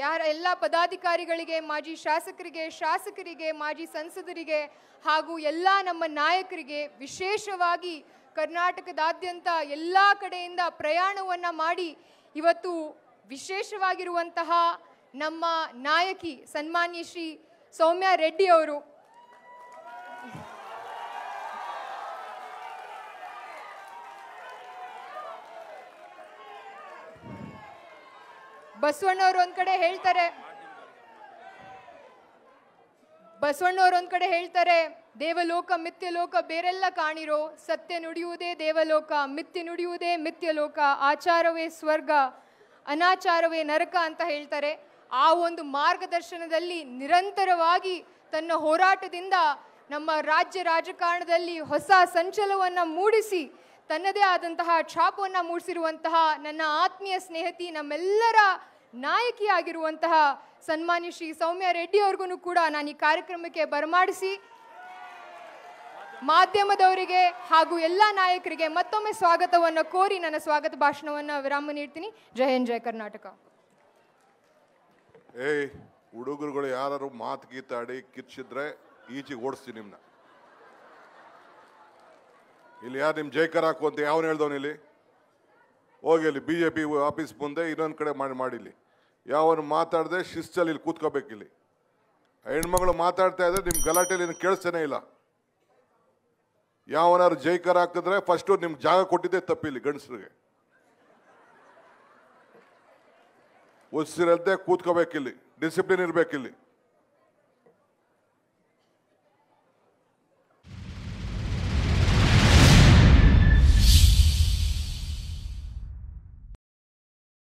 ಯಾರ ಎಲ್ಲ ಪದಾಧಿಕಾರಿಗಳಿಗೆ ಮಾಜಿ ಶಾಸಕರಿಗೆ ಶಾಸಕರಿಗೆ ಮಾಜಿ ಸಂಸದರಿಗೆ ಹಾಗೂ ಎಲ್ಲ ನಮ್ಮ ನಾಯಕರಿಗೆ ವಿಶೇಷವಾಗಿ ಕರ್ನಾಟಕದಾದ್ಯಂತ ಎಲ್ಲ ಕಡೆಯಿಂದ ಪ್ರಯಾಣವನ್ನು ಮಾಡಿ ಇವತ್ತು ವಿಶೇಷವಾಗಿರುವಂತಹ ನಮ್ಮ ನಾಯಕಿ ಸನ್ಮಾನ್ಯ ಶ್ರೀ ಸೌಮ್ಯ ರೆಡ್ಡಿ ಅವರು ಬಸವಣ್ಣವ್ರು ಒಂದ್ ಕಡೆ ಹೇಳ್ತಾರೆ ಬಸವಣ್ಣವ್ರು ಒಂದ್ ಕಡೆ ಹೇಳ್ತಾರೆ ದೇವಲೋಕ ಮಿಥ್ಯಲೋಕ ಬೇರೆಲ್ಲ ಕಾಣಿರೋ ಸತ್ಯ ನುಡಿಯುವುದೇ ದೇವಲೋಕ ಮಿಥ್ಯ ನುಡಿಯುವುದೇ ಮಿಥ್ಯಲೋಕ ಆಚಾರವೇ ಸ್ವರ್ಗ ಅನಾಚಾರವೇ ನರಕ ಅಂತ ಹೇಳ್ತಾರೆ ಆ ಒಂದು ಮಾರ್ಗದರ್ಶನದಲ್ಲಿ ನಿರಂತರವಾಗಿ ತನ್ನ ಹೋರಾಟದಿಂದ ನಮ್ಮ ರಾಜ್ಯ ರಾಜಕಾರಣದಲ್ಲಿ ಹೊಸ ಸಂಚಲವನ್ನು ಮೂಡಿಸಿ ತನ್ನದೇ ಆದಂತಹ ಛಾಪವನ್ನು ಮೂಡಿಸಿರುವಂತಹ ನನ್ನ ಆತ್ಮೀಯ ಸ್ನೇಹಿತಿ ನಮ್ಮೆಲ್ಲರ ನಾಯಕಿಯಾಗಿರುವಂತಹ ಸನ್ಮಾನ್ಯ ಶ್ರೀ ಸೌಮ್ಯ ರೆಡ್ಡಿ ಅವ್ರಿಗೂ ಕೂಡ ನಾನು ಈ ಕಾರ್ಯಕ್ರಮಕ್ಕೆ ಬರಮಾಡಿಸಿ ಮಾಧ್ಯಮದವರಿಗೆ ಹಾಗೂ ಎಲ್ಲ ನಾಯಕರಿಗೆ ಮತ್ತೊಮ್ಮೆ ಸ್ವಾಗತವನ್ನು ಕೋರಿ ನನ್ನ ಸ್ವಾಗತ ಭಾಷಣವನ್ನು ವಿರಾಮ ನೀಡ್ತೀನಿ ಜಯ ಹಿಂದ್ ಜಯ ಕರ್ನಾಟಕ ಏಯ್ ಹುಡುಗರುಗಳು ಯಾರು ಮಾತು ಗೀತಾಡಿ ಕಿಚ್ಚಿದ್ರೆ ಈಚೆಗೆ ಓಡಿಸ್ತೀನಿ ನಿಮ್ಮನ್ನ ಇಲ್ಲಿ ಯಾರು ನಿಮ್ಮ ಜೈಕರ್ ಹಾಕುವಂತ ಅಂತ ಯಾವನು ಇಲ್ಲಿ ಹೋಗಿ ಅಲ್ಲಿ ಬಿ ಜೆ ಪಿ ಆಫೀಸ್ ಮುಂದೆ ಇನ್ನೊಂದು ಕಡೆ ಮಾಡಿ ಮಾಡಿಲಿ ಯಾವನು ಮಾತಾಡದೆ ಶಿಸ್ತಲ್ಲಿ ಇಲ್ಲಿ ಕೂತ್ಕೋಬೇಕಿಲ್ಲಿ ಹೆಣ್ಮಗಳು ಮಾತಾಡ್ತಾ ಇದ್ರೆ ನಿಮ್ಮ ಗಲಾಟೆಲಿ ಏನು ಕೇಳಿಸ್ತೇನೆ ಇಲ್ಲ ಯಾವನಾದ್ರು ಜೈಕರ್ ಹಾಕಿದ್ರೆ ಫಸ್ಟು ನಿಮ್ಗೆ ಜಾಗ ಕೊಟ್ಟಿದ್ದೆ ತಪ್ಪಿಲ್ಲಿ ಗಂಡಸ್ರಿಗೆ ಉಸಿರಲ್ಲದೆ ಕೂತ್ಕೋಬೇಕಿಲ್ಲಿ ಡಿಸಿಪ್ಲಿನ್ ಇರಬೇಕಿಲ್ಲಿ